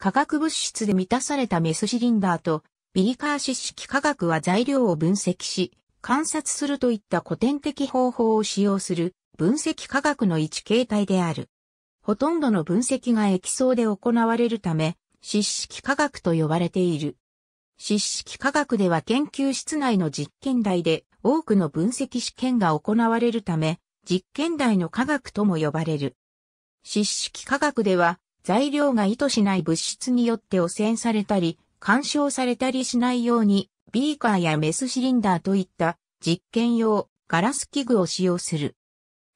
化学物質で満たされたメスシリンダーと、ビリカーシ式化学は材料を分析し、観察するといった古典的方法を使用する分析化学の一形態である。ほとんどの分析が液層で行われるため、湿式化学と呼ばれている。湿式化学では研究室内の実験台で多くの分析試験が行われるため、実験台の科学とも呼ばれる。湿式化学では材料が意図しない物質によって汚染されたり、干渉されたりしないように、ビーカーやメスシリンダーといった実験用ガラス器具を使用する。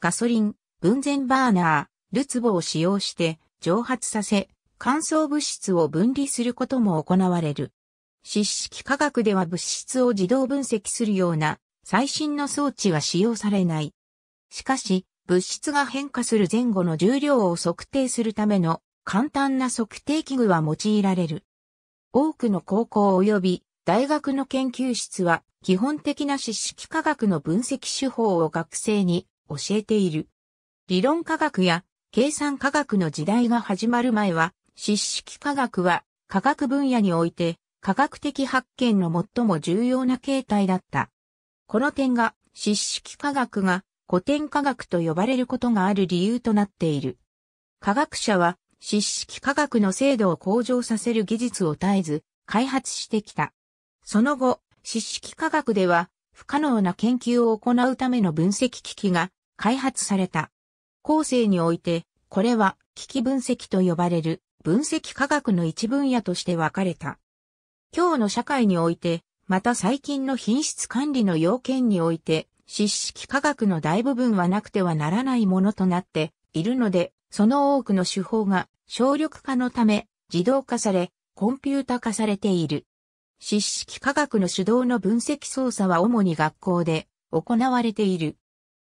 ガソリン、分前バーナー、ルツボを使用して蒸発させ、乾燥物質を分離することも行われる。湿式化学では物質を自動分析するような最新の装置は使用されない。しかし、物質が変化する前後の重量を測定するための簡単な測定器具は用いられる。多くの高校及び大学の研究室は基本的な知識科学の分析手法を学生に教えている。理論科学や計算科学の時代が始まる前は、知識科学は科学分野において科学的発見の最も重要な形態だった。この点が知識科学が古典科学と呼ばれることがある理由となっている。科学者は湿式科学の精度を向上させる技術を絶えず開発してきた。その後、湿式科学では不可能な研究を行うための分析機器が開発された。後世において、これは機器分析と呼ばれる分析科学の一分野として分かれた。今日の社会において、また最近の品質管理の要件において、湿式科学の大部分はなくてはならないものとなっているので、その多くの手法が省力化のため、自動化され、コンピュータ化されている。知識科学の主導の分析操作は主に学校で行われている。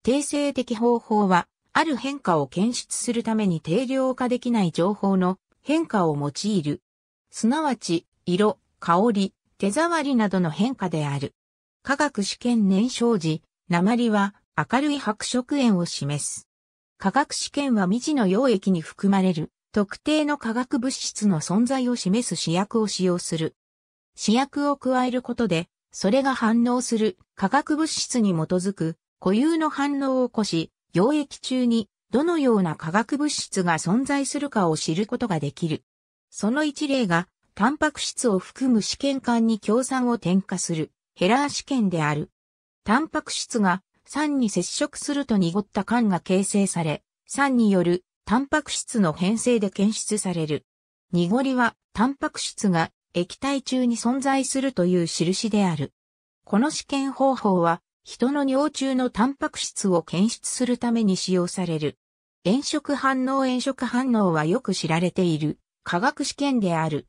定性的方法は、ある変化を検出するために定量化できない情報の変化を用いる。すなわち、色、香り、手触りなどの変化である。科学試験燃焼時、鉛は明るい白色炎を示す。化学試験は未知の溶液に含まれる特定の化学物質の存在を示す試薬を使用する。試薬を加えることで、それが反応する化学物質に基づく固有の反応を起こし、溶液中にどのような化学物質が存在するかを知ることができる。その一例が、タンパク質を含む試験管に強酸を添加するヘラー試験である。タンパク質が酸に接触すると濁った管が形成され、酸によるタンパク質の変性で検出される。濁りは、タンパク質が液体中に存在するという印である。この試験方法は、人の尿中のタンパク質を検出するために使用される。炎色反応炎色反応はよく知られている化学試験である。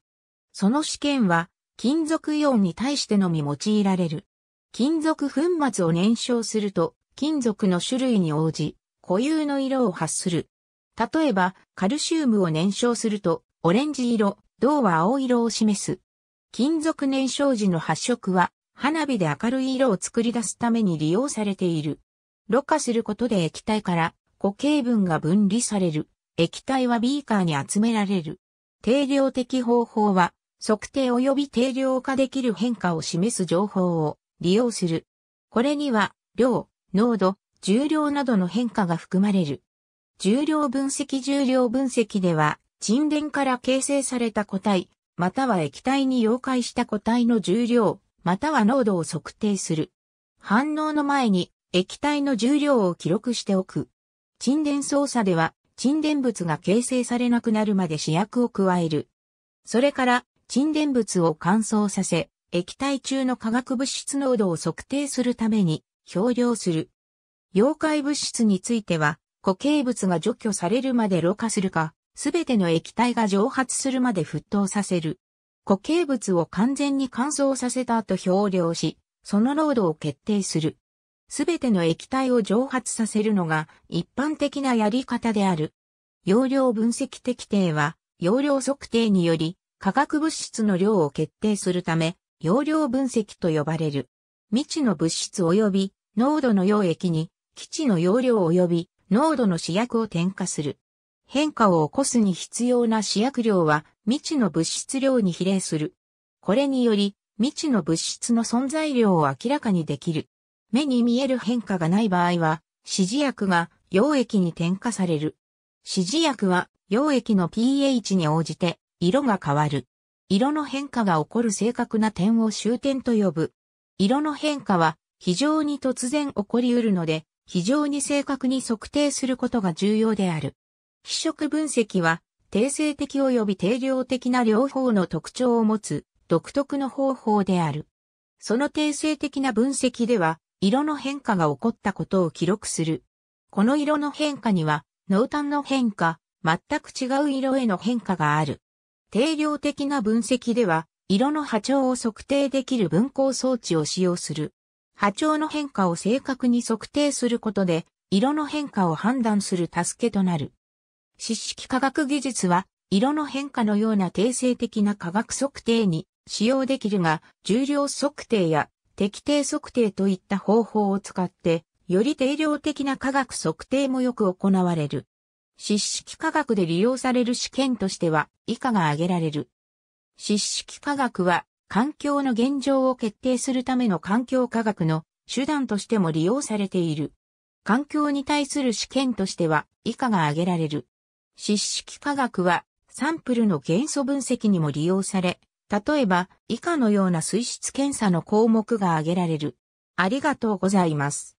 その試験は金属イオンに対してのみ用いられる。金属粉末を燃焼すると金属の種類に応じ固有の色を発する例えば、カルシウムを燃焼すると、オレンジ色、銅は青色を示す。金属燃焼時の発色は、花火で明るい色を作り出すために利用されている。ろ過することで液体から固形分が分離される。液体はビーカーに集められる。定量的方法は、測定及び定量化できる変化を示す情報を利用する。これには、量、濃度、重量などの変化が含まれる。重量分析重量分析では、沈殿から形成された個体、または液体に溶解した個体の重量、または濃度を測定する。反応の前に液体の重量を記録しておく。沈殿操作では、沈殿物が形成されなくなるまで試薬を加える。それから、沈殿物を乾燥させ、液体中の化学物質濃度を測定するために、漂量する。溶解物質については、固形物が除去されるまでろ過するか、すべての液体が蒸発するまで沸騰させる。固形物を完全に乾燥させた後漂流し、その濃度を決定する。すべての液体を蒸発させるのが一般的なやり方である。容量分析適定は、容量測定により、化学物質の量を決定するため、容量分析と呼ばれる。未知の物質及び濃度の溶液に、基地の容量及び濃度の試薬を添加する。変化を起こすに必要な試薬量は未知の物質量に比例する。これにより未知の物質の存在量を明らかにできる。目に見える変化がない場合は、指示薬が溶液に添加される。指示薬は溶液の pH に応じて色が変わる。色の変化が起こる正確な点を終点と呼ぶ。色の変化は非常に突然起こり得るので、非常に正確に測定することが重要である。非色分析は、定性的及び定量的な両方の特徴を持つ独特の方法である。その定性的な分析では、色の変化が起こったことを記録する。この色の変化には、濃淡の変化、全く違う色への変化がある。定量的な分析では、色の波長を測定できる分光装置を使用する。波長の変化を正確に測定することで、色の変化を判断する助けとなる。湿式科学技術は、色の変化のような定性的な科学測定に使用できるが、重量測定や適定測定といった方法を使って、より定量的な科学測定もよく行われる。湿式科学で利用される試験としては以下が挙げられる。湿式科学は環境の現状を決定するための環境科学の手段としても利用されている。環境に対する試験としては以下が挙げられる。湿式科学はサンプルの元素分析にも利用され、例えば以下のような水質検査の項目が挙げられる。ありがとうございます。